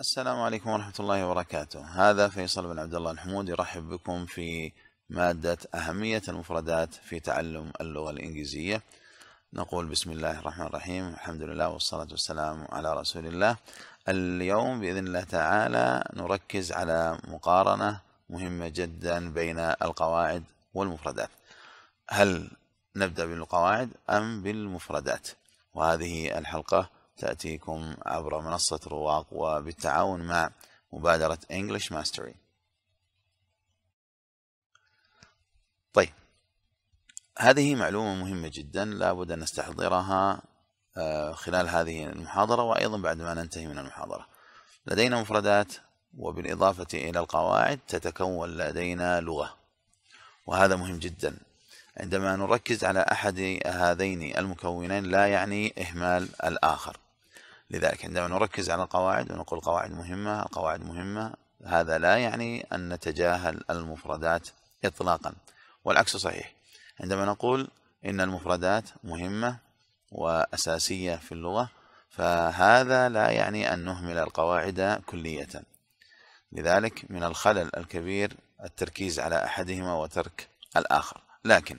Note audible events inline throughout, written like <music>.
السلام عليكم ورحمة الله وبركاته هذا فيصل بن عبد الله الحمود يرحب بكم في مادة أهمية المفردات في تعلم اللغة الإنجليزية نقول بسم الله الرحمن الرحيم الحمد لله والصلاة والسلام على رسول الله اليوم بإذن الله تعالى نركز على مقارنة مهمة جدا بين القواعد والمفردات هل نبدأ بالقواعد أم بالمفردات وهذه الحلقة تأتيكم عبر منصة رواق وبالتعاون مع مبادرة English Mastery طيب هذه معلومة مهمة جدا لابد أن نستحضرها آه، خلال هذه المحاضرة وأيضا بعد ما ننتهي من المحاضرة لدينا مفردات وبالإضافة إلى القواعد تتكون لدينا لغة وهذا مهم جدا عندما نركز على أحد هذين المكونين لا يعني إهمال الآخر لذلك عندما نركز على القواعد ونقول قواعد مهمة القواعد مهمة هذا لا يعني أن نتجاهل المفردات إطلاقا والعكس صحيح عندما نقول إن المفردات مهمة وأساسية في اللغة فهذا لا يعني أن نهمل القواعد كلية لذلك من الخلل الكبير التركيز على أحدهما وترك الآخر لكن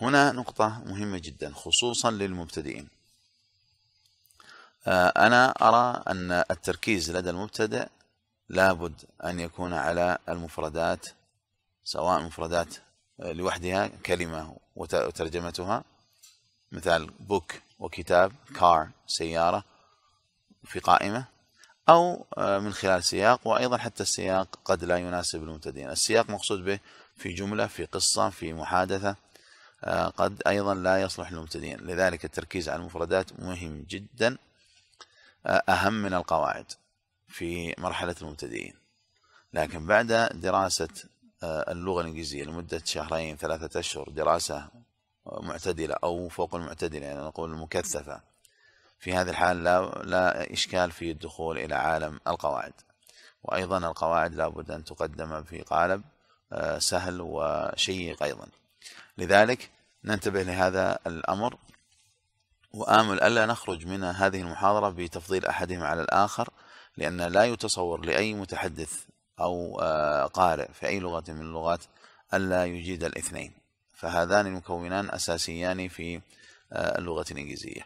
هنا نقطة مهمة جدا خصوصا للمبتدئين آه، أنا أرى أن التركيز لدى المبتدئ لابد أن يكون على المفردات سواء مفردات آه، لوحدها كلمة وترجمتها مثال بوك وكتاب كار سيارة في قائمة أو آه، من خلال سياق وأيضا حتى السياق قد لا يناسب المبتدئين السياق مقصود به في جملة في قصة في محادثة آه، قد أيضا لا يصلح للمبتدئين لذلك التركيز على المفردات مهم جدا آه، أهم من القواعد في مرحلة المبتدئين لكن بعد دراسة آه، اللغة الإنجليزية لمدة شهرين ثلاثة أشهر دراسة معتدلة أو فوق المعتدلة يعني نقول مكثفة في هذه الحال لا, لا إشكال في الدخول إلى عالم القواعد وأيضا القواعد لابد أن تقدم في قالب سهل وشيق أيضا لذلك ننتبه لهذا الأمر وآمل ألا نخرج من هذه المحاضرة بتفضيل أحدهم على الآخر لأن لا يتصور لأي متحدث أو آه، قارئ في أي لغة من اللغات ألا يجيد الاثنين فهذان المكونان أساسيان في آه، اللغة الإنجليزية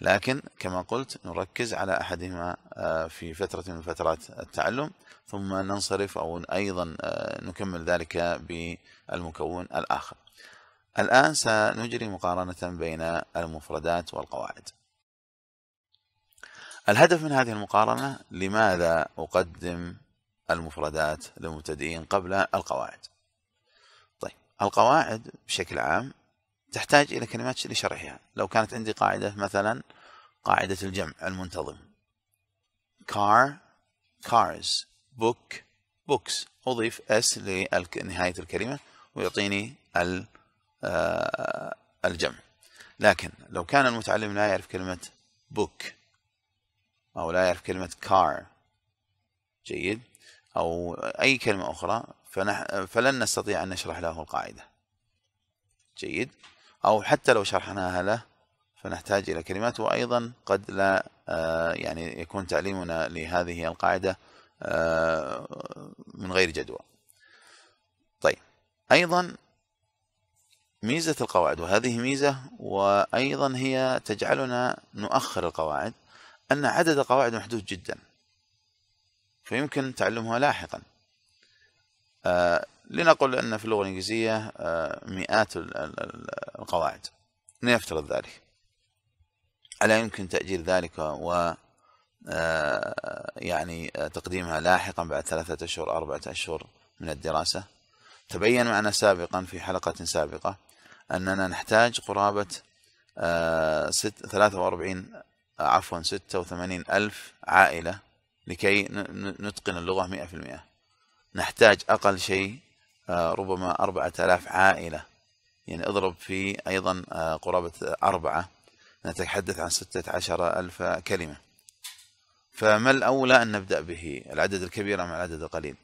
لكن كما قلت نركز على أحدهما آه، في فترة من فترات التعلم ثم ننصرف أو أيضا نكمل ذلك بالمكون الآخر الآن سنجري مقارنة بين المفردات والقواعد الهدف من هذه المقارنة لماذا أقدم المفردات للمبتدئين قبل القواعد طيب القواعد بشكل عام تحتاج إلى كلمات لشرحها لو كانت عندي قاعدة مثلا قاعدة الجمع المنتظم car cars book books أضيف s لنهاية الكلمة ويعطيني ال آه، الجمع لكن لو كان المتعلم لا يعرف كلمة book أو لا يعرف كلمة car جيد أو أي كلمة أخرى فنح فلن نستطيع أن نشرح له القاعدة جيد أو حتى لو شرحناها له فنحتاج إلى كلمات وأيضا قد لا آه، يعني يكون تعليمنا لهذه القاعدة آه، من غير جدوى طيب أيضا ميزة القواعد وهذه ميزة وأيضا هي تجعلنا نؤخر القواعد أن عدد القواعد محدود جدا فيمكن تعلمها لاحقا آه لنقل أن في اللغة الإنجليزية آه مئات القواعد لنفترض ذلك ألا يمكن تأجيل ذلك و آه، يعني آه، تقديمها لاحقا بعد ثلاثة أشهر أربعة أشهر من الدراسة تبين معنا سابقا في حلقة سابقة أننا نحتاج قرابة آه، ست 43 آه، عفوا وثمانين ألف عائلة لكي نتقن اللغة 100% نحتاج أقل شيء آه، ربما 4000 عائلة يعني اضرب في أيضا قرابة أربعة نتحدث عن عشر ألف كلمة فما الأولى أن نبدأ به العدد الكبير أم العدد القليل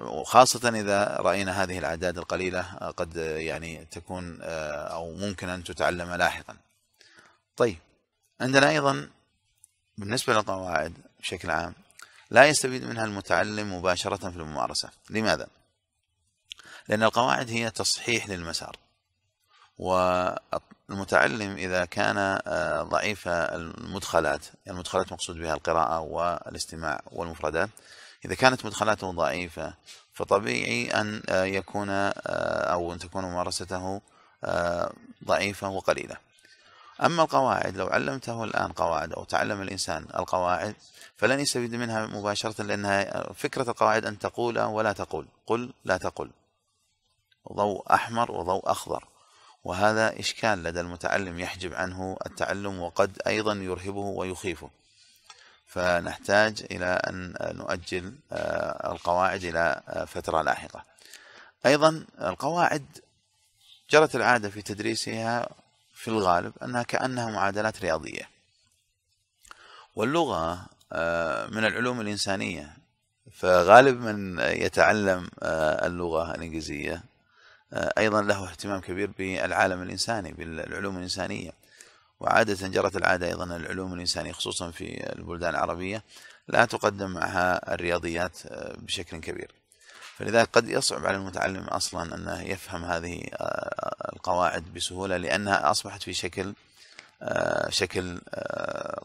وخاصة إذا رأينا هذه الأعداد القليلة آه، قد آه، يعني تكون آه، أو ممكن أن تتعلم لاحقا طيب عندنا أيضا بالنسبة للقواعد بشكل عام لا يستفيد منها المتعلم مباشرة في الممارسة لماذا؟ لأن القواعد هي تصحيح للمسار والمتعلم إذا كان ضعيف المدخلات يعني المدخلات مقصود بها القراءة والاستماع والمفردات إذا كانت مدخلاته ضعيفة فطبيعي أن آه، يكون آه، أو أن تكون ممارسته آه، ضعيفة وقليلة أما القواعد لو علمته الآن قواعد أو تعلم الإنسان القواعد فلن يستفيد منها مباشرة لأنها فكرة القواعد أن تقول ولا تقول قل لا تقل ضوء أحمر وضوء أخضر وهذا إشكال لدى المتعلم يحجب عنه التعلم وقد أيضا يرهبه ويخيفه فنحتاج إلى أن نؤجل آه، القواعد إلى آه، فترة لاحقة أيضا القواعد جرت العادة في تدريسها في الغالب أنها كأنها معادلات رياضية واللغة آه، من العلوم الإنسانية فغالب من يتعلم اللغة الإنجليزية أيضا له اهتمام كبير بالعالم الإنساني بالعلوم الإنسانية وعادة جرت العادة أيضا العلوم الإنسانية خصوصا في البلدان العربية لا تقدم معها الرياضيات آه، بشكل كبير فلذلك قد يصعب على المتعلم أصلا أن يفهم هذه آه، القواعد بسهولة لأنها أصبحت في شكل آه، شكل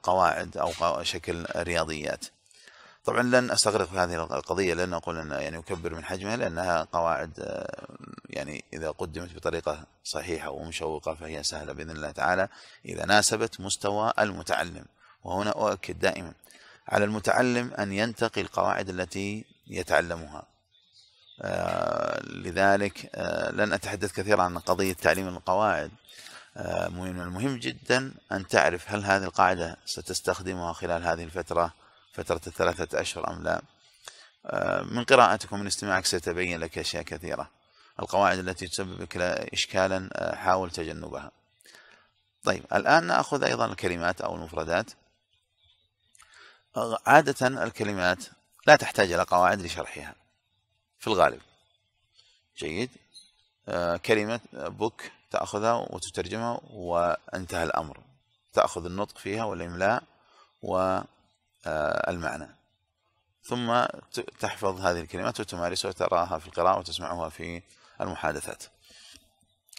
قواعد أو شكل رياضيات طبعا لن استغرق في هذه القضيه لن اقول ان يعني اكبر من حجمها لانها قواعد آه، يعني اذا قدمت بطريقه صحيحه ومشوقه فهي سهله باذن الله تعالى اذا ناسبت مستوى المتعلم وهنا اؤكد دائما على المتعلم ان ينتقي القواعد التي يتعلمها آه، لذلك آه، لن اتحدث كثيرا عن قضيه تعليم القواعد من المهم جدا ان تعرف هل هذه القاعده ستستخدمها خلال هذه الفتره فترة الثلاثة أشهر أم لا آه، من قراءتك ومن استماعك ستبين لك أشياء كثيرة القواعد التي تسبب لك إشكالا آه، حاول تجنبها طيب الآن نأخذ أيضا الكلمات أو المفردات آه، عادة الكلمات لا تحتاج إلى قواعد لشرحها في الغالب جيد كلمة بوك تأخذها وتترجمها وانتهى الأمر تأخذ النطق فيها والإملاء و آه، المعنى ثم تحفظ هذه الكلمات وتمارسها وتراها في القراءة وتسمعها في المحادثات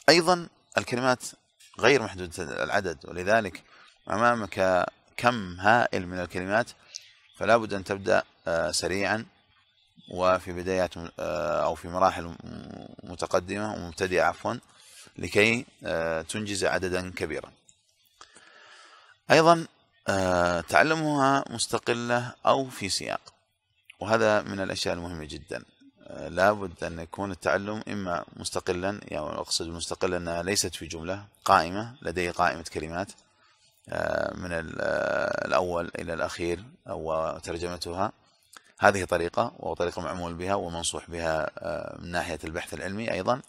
أيضا الكلمات غير محدودة العدد ولذلك أمامك كم هائل من الكلمات فلا بد أن تبدأ آه، سريعا وفي بدايات آه، أو في مراحل متقدمة ومبتدئة عفوا لكي تنجز عددا كبيرا أيضا آه، تعلمها مستقلة أو في سياق وهذا من الأشياء المهمة جدا آه، لابد أن يكون التعلم إما مستقلا يعني أقصد مستقلا أنها ليست في جملة قائمة لدي قائمة كلمات آه، من الأول إلى الأخير وترجمتها هذه طريقة وطريقة معمول بها ومنصوح بها من ناحية البحث العلمي أيضا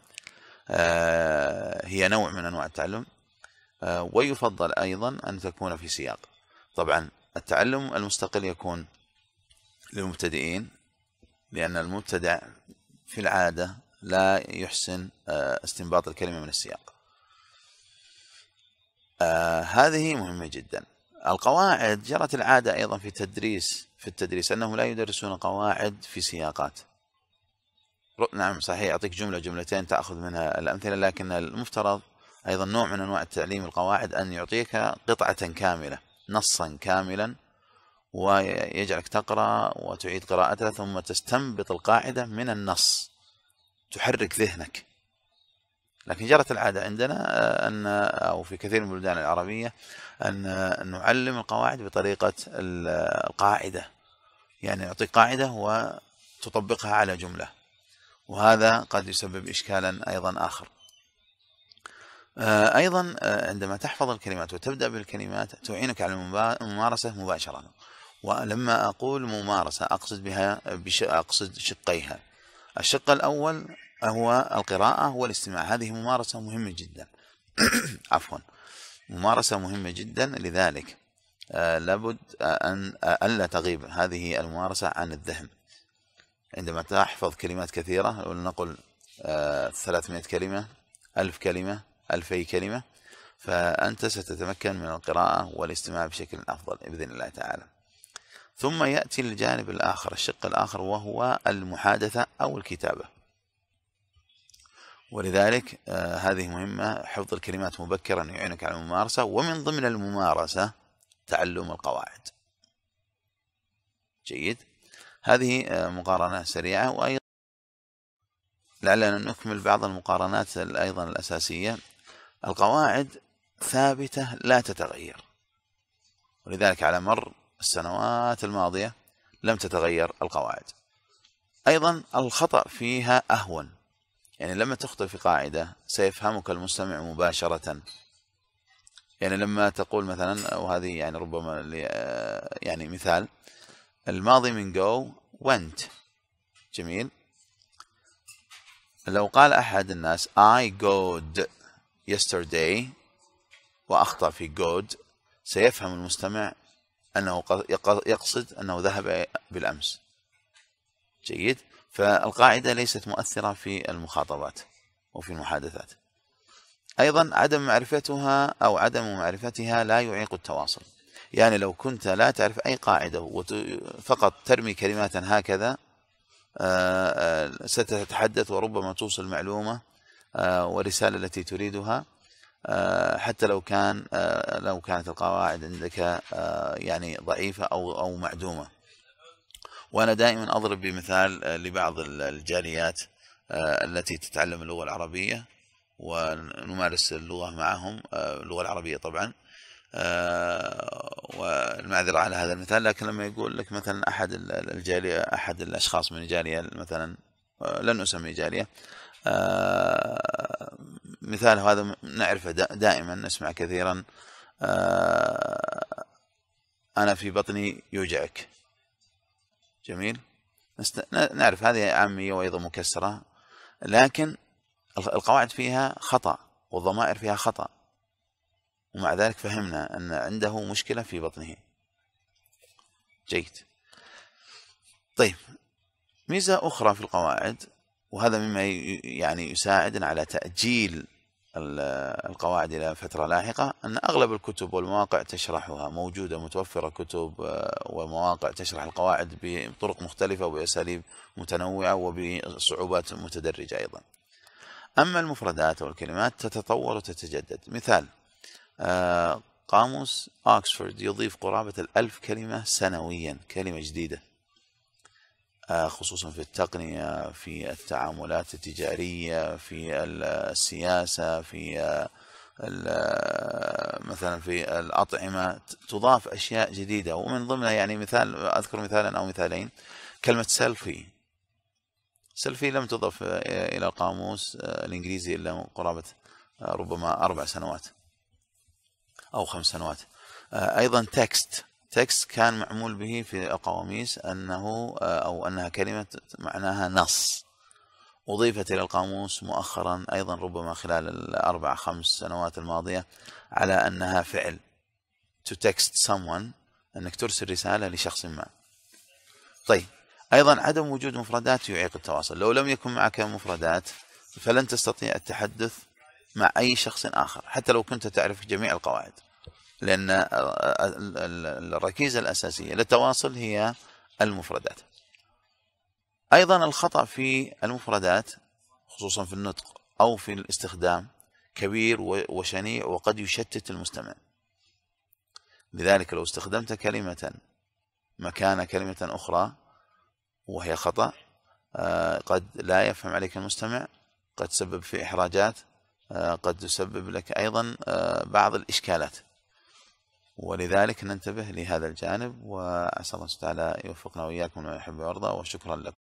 هي نوع من أنواع التعلم ويفضل أيضا أن تكون في سياق طبعا التعلم المستقل يكون للمبتدئين لأن المبتدع في العادة لا يحسن آه، استنباط الكلمة من السياق آه، هذه مهمة جدا القواعد جرت العادة أيضا في تدريس في التدريس أنهم لا يدرسون قواعد في سياقات نعم صحيح أعطيك جملة جملتين تأخذ منها الأمثلة لكن المفترض أيضا نوع من أنواع التعليم القواعد أن يعطيك قطعة كاملة نصا كاملا ويجعلك تقرا وتعيد قراءتها ثم تستنبط القاعده من النص تحرك ذهنك لكن جرت العاده عندنا آه، ان آه، او في كثير من البلدان العربيه ان آه، نعلم القواعد بطريقه القاعده يعني نعطيك قاعده وتطبقها على جمله وهذا قد يسبب اشكالا ايضا اخر آه، أيضا آه، عندما تحفظ الكلمات وتبدأ بالكلمات تعينك على الممارسة مباشرة ولما أقول ممارسة أقصد بها أقصد شقيها الشق الأول هو القراءة والاستماع هذه ممارسة مهمة جدا <coughs> عفوا ممارسة مهمة جدا لذلك آه، لابد أن ألا تغيب هذه الممارسة عن الذهن عندما تحفظ كلمات كثيرة ولنقل 300 كلمة ألف كلمة ألفي كلمة فأنت ستتمكن من القراءة والاستماع بشكل أفضل بإذن الله تعالى ثم يأتي الجانب الآخر الشق الآخر وهو المحادثة أو الكتابة ولذلك آه، هذه مهمة حفظ الكلمات مبكرا يعينك على الممارسة ومن ضمن الممارسة تعلم القواعد جيد هذه آه، مقارنة سريعة وأيضا لعلنا نكمل بعض المقارنات أيضا الأساسية القواعد ثابتة لا تتغير ولذلك على مر السنوات الماضية لم تتغير القواعد أيضا الخطأ فيها أهون يعني لما تخطئ في قاعدة سيفهمك المستمع مباشرة يعني لما تقول مثلا وهذه يعني ربما يعني مثال الماضي من جو went جميل لو قال أحد الناس I good yesterday وأخطأ في good سيفهم المستمع أنه يقصد أنه ذهب بالأمس جيد فالقاعدة ليست مؤثرة في المخاطبات وفي المحادثات أيضا عدم معرفتها أو عدم معرفتها لا يعيق التواصل يعني لو كنت لا تعرف أي قاعدة فقط ترمي كلمات هكذا آه، آه، ستتحدث وربما توصل معلومة آه، والرسالة التي تريدها آه، حتى لو كان آه، لو كانت القواعد عندك يعني ضعيفة أو أو معدومة وأنا دائما أضرب بمثال لبعض الجاليات التي تتعلم اللغة العربية ونمارس اللغة معهم اللغة العربية طبعا والمعذرة على هذا المثال لكن لما يقول لك مثلا أحد الجالية أحد الأشخاص من الجالية مثلا لن أسمي جالية آه، مثال هذا نعرفه دائما نسمع كثيرا آه، أنا في بطني يوجعك جميل نعرف هذه عامية وأيضا مكسرة لكن القواعد فيها خطأ والضمائر فيها خطأ ومع ذلك فهمنا أن عنده مشكلة في بطنه جيد طيب ميزة أخرى في القواعد وهذا مما يعني يساعدنا على تأجيل القواعد إلى فترة لاحقة أن أغلب الكتب والمواقع تشرحها موجودة متوفرة كتب آه، ومواقع تشرح القواعد بطرق مختلفة وبأساليب متنوعة وبصعوبات متدرجة أيضا أما المفردات والكلمات تتطور وتتجدد مثال آه، قاموس أكسفورد يضيف قرابة الألف كلمة سنويا كلمة جديدة آه، خصوصا في التقنية في التعاملات التجارية في السياسة في آه، آه، مثلا في الأطعمة تضاف أشياء جديدة ومن ضمنها يعني مثال أذكر مثالا أو مثالين كلمة سيلفي سيلفي لم تضف إلى القاموس الإنجليزي إلا قرابة ربما أربع سنوات أو خمس سنوات أيضا تكست تكست كان معمول به في القواميس أنه آه، أو أنها كلمة معناها نص أضيفت إلى القاموس مؤخرا أيضا ربما خلال الأربع خمس سنوات الماضية على أنها فعل to text someone أنك ترسل رسالة لشخص ما طيب أيضا عدم وجود مفردات يعيق التواصل لو لم يكن معك مفردات فلن تستطيع التحدث مع أي شخص آخر حتى لو كنت تعرف جميع القواعد لأن الركيزة الأساسية للتواصل هي المفردات أيضا الخطأ في المفردات خصوصا في النطق أو في الاستخدام كبير وشنيع وقد يشتت المستمع لذلك لو استخدمت كلمة مكان كلمة أخرى وهي خطأ آه، قد لا يفهم عليك المستمع قد تسبب في إحراجات آه، قد تسبب لك أيضا آه، بعض الإشكالات ولذلك ننتبه لهذا الجانب وعسى الله تعالى يوفقنا وإياكم ويحب ويرضى وشكرا لكم